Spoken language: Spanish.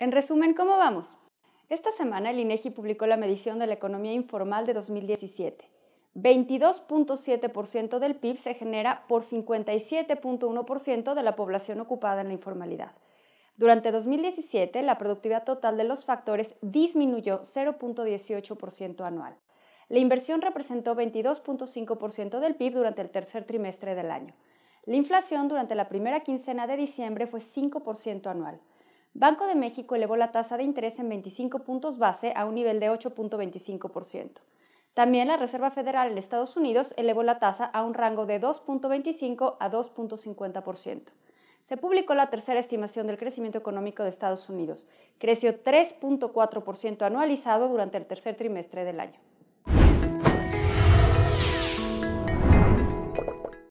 En resumen, ¿cómo vamos? Esta semana el INEGI publicó la medición de la economía informal de 2017. 22.7% del PIB se genera por 57.1% de la población ocupada en la informalidad. Durante 2017, la productividad total de los factores disminuyó 0.18% anual. La inversión representó 22.5% del PIB durante el tercer trimestre del año. La inflación durante la primera quincena de diciembre fue 5% anual. Banco de México elevó la tasa de interés en 25 puntos base a un nivel de 8.25%. También la Reserva Federal en Estados Unidos elevó la tasa a un rango de 2.25 a 2.50%. Se publicó la tercera estimación del crecimiento económico de Estados Unidos. Creció 3.4% anualizado durante el tercer trimestre del año.